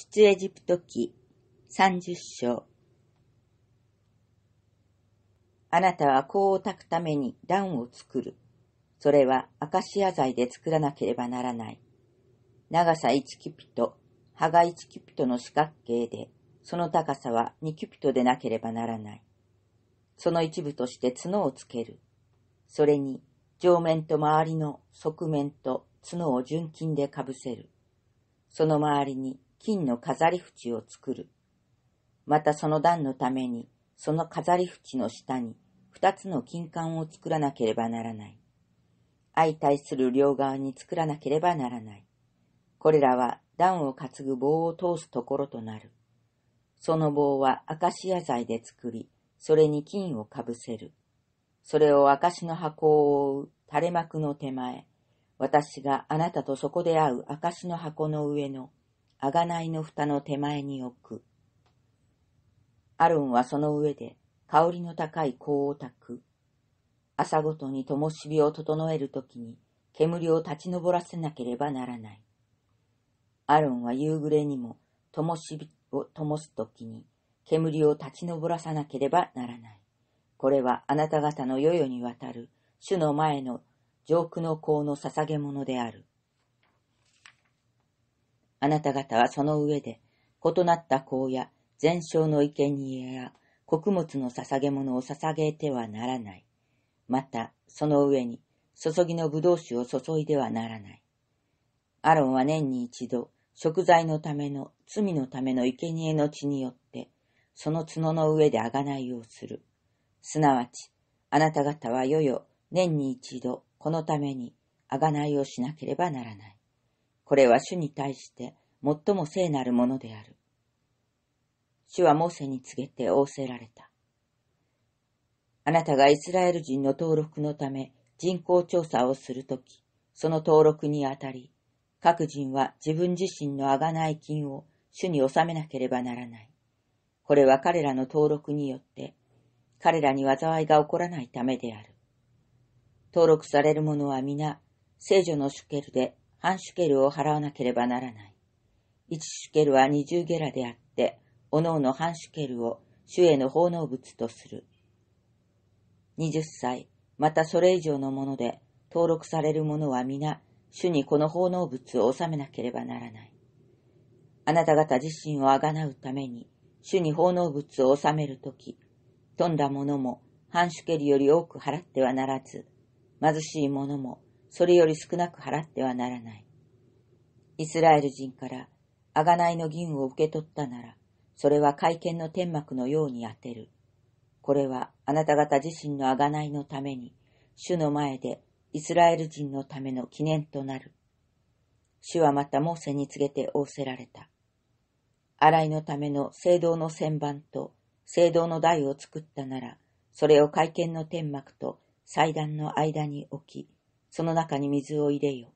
出エジプト記30章あなたは香を炊くために暖を作る。それはアカシア材で作らなければならない。長さ1キュピト、葉が1キュピトの四角形で、その高さは2キュピトでなければならない。その一部として角をつける。それに、上面と周りの側面と角を純金でかぶせる。その周りに金の飾り縁を作る。またその段のために、その飾り縁の下に二つの金管を作らなければならない。相対する両側に作らなければならない。これらは段を担ぐ棒を通すところとなる。その棒はアカシア材で作り、それに金をかぶせる。それを証の箱を覆う垂れ幕の手前、私があなたとそこで会う証の箱の上の贖いの蓋の手前に置く。アロンはその上で香りの高い香を炊く。朝ごとに灯火を整えるときに煙を立ち上らせなければならない。アロンは夕暮れにも灯火を灯すときに煙を立ち上らさなければならない。これはあなた方の世々にわたる主の前の上空の香の捧げ物である。あなた方はその上で、異なった荒や全焼の生贄や穀物の捧げ物を捧げてはならない。また、その上に、注ぎの葡萄酒を注いではならない。アロンは年に一度、食材のための、罪のための生贄の血によって、その角の上で贖いをする。すなわち、あなた方はよよ、年に一度、このために、贖いをしなければならない。これは主に対して最も聖なるものである。主はモーセに告げて仰せられた。あなたがイスラエル人の登録のため人口調査をするとき、その登録にあたり、各人は自分自身の贖い金を主に納めなければならない。これは彼らの登録によって、彼らに災いが起こらないためである。登録される者は皆、聖女のシュケルで半シュケルを払わなければならない。一シュケルは二十ゲラであって、おのおの半シュケルを主への奉納物とする。二十歳、またそれ以上のもので、登録される者は皆、主にこの奉納物を納めなければならない。あなた方自身をあがなうために、主に奉納物を納めるとき、富んだ者も、半ュケルより多く払ってはならず、貧しい者も、それより少なく払ってはならない。イスラエル人から贖いの銀を受け取ったなら、それは会見の天幕のように当てる。これはあなた方自身の贖いのために、主の前でイスラエル人のための記念となる。主はまたモーセに告げて仰せられた。洗いのための聖堂の旋盤と聖堂の台を作ったなら、それを会見の天幕と祭壇の間に置き、その中に水を入れよ。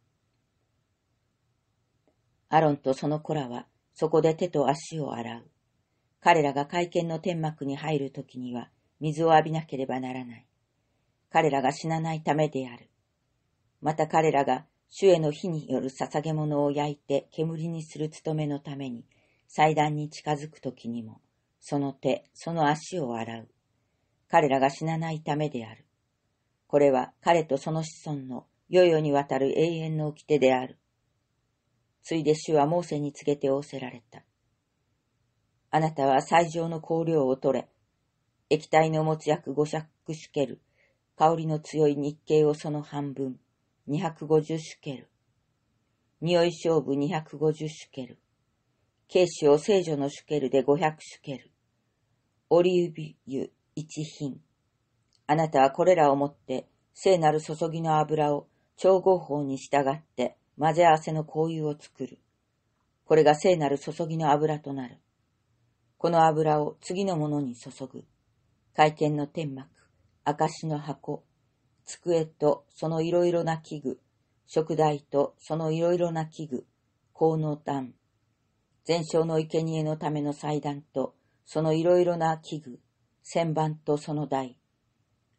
アロンとその子らは、そこで手と足を洗う。彼らが会見の天幕に入るときには、水を浴びなければならない。彼らが死なないためである。また彼らが主への火による捧げ物を焼いて煙にする務めのために、祭壇に近づくときにも、その手、その足を洗う。彼らが死なないためである。これは彼とその子孫の世々にわたる永遠の掟である。ついで主はモーセに告げて仰せられた。あなたは最上の香料を取れ、液体の持つ約500シュケル、香りの強い日系をその半分、250シュケル。匂い勝負250シュケル。軽視を聖女のシュケルで500シュケル。オリーブ油一品。あなたはこれらをもって聖なる注ぎの油を調合法に従って混ぜ合わせの香油を作る。これが聖なる注ぎの油となる。この油を次のものに注ぐ。会見の天幕、証の箱、机とそのいろいろな器具、食材とそのいろいろな器具、効能壇、全焼の生贄のための祭壇とそのいろいろな器具、旋盤とその台、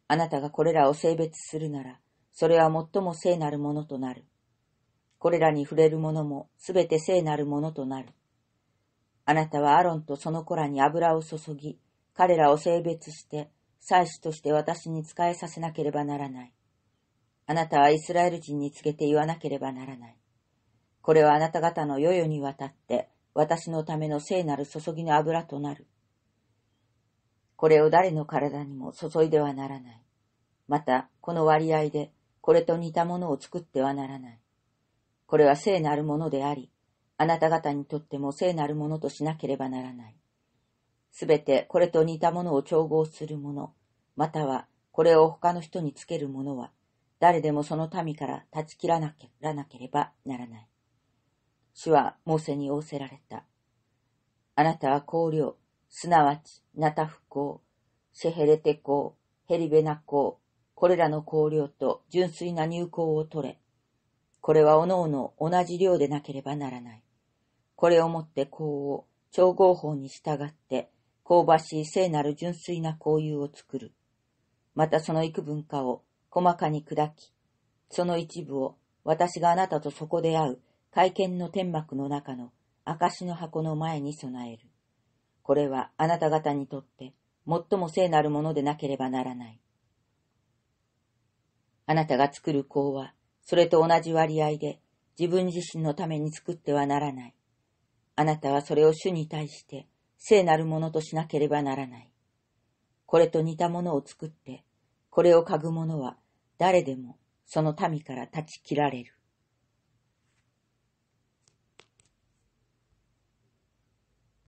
あなたがこれらを性別するなら、それは最も聖なるものとなる。これらに触れるものもすべて聖なるものとなる。あなたはアロンとその子らに油を注ぎ、彼らを性別して、祭司として私に仕えさせなければならない。あなたはイスラエル人に告げて言わなければならない。これはあなた方の世々にわたって、私のための聖なる注ぎの油となる。これを誰の体にも注いではならない。また、この割合で、これと似たものを作ってはならない。これは聖なるものであり、あなた方にとっても聖なるものとしなければならない。すべてこれと似たものを調合するもの、またはこれを他の人につけるものは、誰でもその民から断ち切らなければならない。主はモーセに仰せられた。あなたは香料、すなわち、ナタフ公、セヘレテ公、ヘリベナ公、これらの香料と純粋な入香を取れ。これはおのおの同じ量でなければならない。これをもって香を調合法に従って香ばしい聖なる純粋な香油を作る。またその幾分かを細かに砕き、その一部を私があなたとそこで会う会見の天幕の中の証の箱の前に備える。これはあなた方にとって最も聖なるものでなければならない。あなたが作る子は、それと同じ割合で自分自身のために作ってはならない。あなたはそれを主に対して聖なるものとしなければならない。これと似たものを作って、これを嗅ぐ者は誰でもその民から断ち切られる。